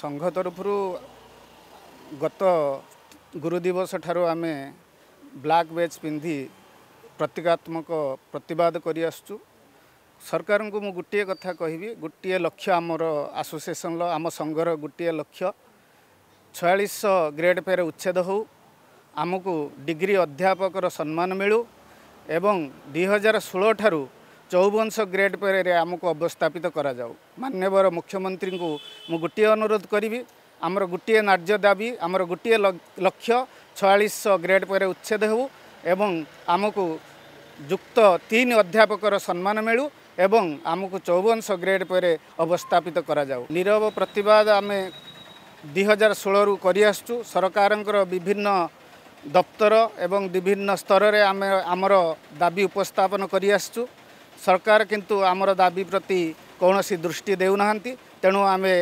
ସଂଘ ତରଫରୁ ଗତ ଗୁରୁଦିବସ ଠାରୁ ଆମେ ବ୍ଲାକ୍ ବେଜ୍ ପିନ୍ଧି ପ୍ରତୀକାତ୍ମକ ପ୍ରତିବାଦ କରିଆସୁଛୁ ସରକାରଙ୍କୁ ମୁଁ ଗୋଟିଏ କଥା କହିବି ଗୋଟିଏ ଲକ୍ଷ୍ୟ ଆମର ଆସୋସିଏସନ୍ର ଆମ ସଂଘର ଗୋଟିଏ ଲକ୍ଷ୍ୟ ଛୟାଳିଶହ ଗ୍ରେଡ଼୍ ପେରେ ଉଚ୍ଛେଦ ହେଉ ଆମକୁ ଡିଗ୍ରୀ ଅଧ୍ୟାପକର ସମ୍ମାନ ମିଳୁ ଏବଂ ଦୁଇହଜାର ଷୋହଳ ଠାରୁ ଚୌବଂଶ ଗ୍ରେଡ଼ ପରେ ଆମକୁ ଅବସ୍ଥାପିତ କରାଯାଉ ମାନ୍ୟବର ମୁଖ୍ୟମନ୍ତ୍ରୀଙ୍କୁ ମୁଁ ଗୋଟିଏ ଅନୁରୋଧ କରିବି ଆମର ଗୋଟିଏ ନାର୍ଯ୍ୟ ଦାବି ଆମର ଗୋଟିଏ ଲକ୍ଷ୍ୟ ଛୟାଳିଶଶହ ଗ୍ରେଡ଼ ପରେ ଉଚ୍ଛେଦ ହେଉ ଏବଂ ଆମକୁ ଯୁକ୍ତ ତିନି ଅଧ୍ୟାପକର ସମ୍ମାନ ମିଳୁ ଏବଂ ଆମକୁ ଚୌବଂଶ ଗ୍ରେଡ଼ ପରେ ଅବସ୍ଥାପିତ କରାଯାଉ ନିରବ ପ୍ରତିବାଦ ଆମେ ଦୁଇ ହଜାର ଷୋହଳରୁ କରିଆସୁଛୁ ସରକାରଙ୍କର ବିଭିନ୍ନ ଦପ୍ତର ଏବଂ ବିଭିନ୍ନ ସ୍ତରରେ ଆମେ ଆମର ଦାବି ଉପସ୍ଥାପନ କରିଆସୁଛୁ ସରକାର କିନ୍ତୁ ଆମର ଦାବି ପ୍ରତି କୌଣସି ଦୃଷ୍ଟି ଦେଉନାହାନ୍ତି ତେଣୁ ଆମେ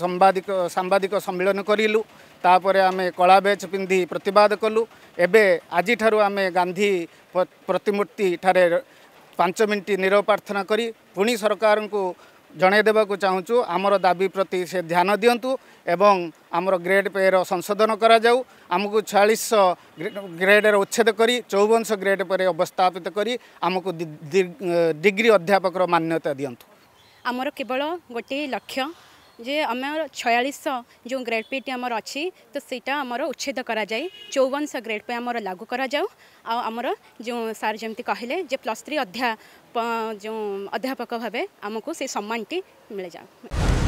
ସାମ୍ବାଦିକ ସାମ୍ବାଦିକ ସମ୍ମିଳନ କରିଲୁ ତାପରେ ଆମେ କଳା ବେଚ୍ ପିନ୍ଧି ପ୍ରତିବାଦ କଲୁ ଏବେ ଆଜିଠାରୁ ଆମେ ଗାନ୍ଧୀ ପ୍ରତିମୂର୍ତ୍ତିଠାରେ ପାଞ୍ଚ ମିନିଟ୍ ନିରବ ପ୍ରାର୍ଥନା କରି ପୁଣି ସରକାରଙ୍କୁ ଜଣାଇ ଦେବାକୁ ଚାହୁଁଛୁ ଆମର ଦାବି ପ୍ରତି ସେ ଧ୍ୟାନ ଦିଅନ୍ତୁ ଏବଂ ଆମର ଗ୍ରେଡ଼ ପେର ସଂଶୋଧନ କରାଯାଉ ଆମକୁ ଛୟାଳିଶଶହ ଗ୍ରେଡ଼ରେ ଉଚ୍ଛେଦ କରି ଚଉବନଶହ ଗ୍ରେଡ଼ ପରେ ଅବସ୍ଥାପିତ କରି ଆମକୁ ଡିଗ୍ରୀ ଅଧ୍ୟାପକର ମାନ୍ୟତା ଦିଅନ୍ତୁ ଆମର କେବଳ ଗୋଟିଏ ଲକ୍ଷ୍ୟ ଯେ ଆମର ଛୟାଳିଶଶହ ଯେଉଁ ଗ୍ରେଡ଼୍ ପେ'ଟି ଆମର ଅଛି ତ ସେଇଟା ଆମର ଉଚ୍ଛେଦ କରାଯାଇ ଚଉବନଶହ ଗ୍ରେଡ଼୍ ପେ' ଆମର ଲାଗୁ କରାଯାଉ ଆଉ ଆମର ଯେଉଁ ସାର୍ ଯେମିତି କହିଲେ ଯେ ପ୍ଲସ୍ ଥ୍ରୀ ଅଧ୍ୟା ଯେଉଁ ଅଧ୍ୟାପକ ଭାବେ ଆମକୁ ସେ ସମ୍ମାନଟି ମିଳିଯାଉ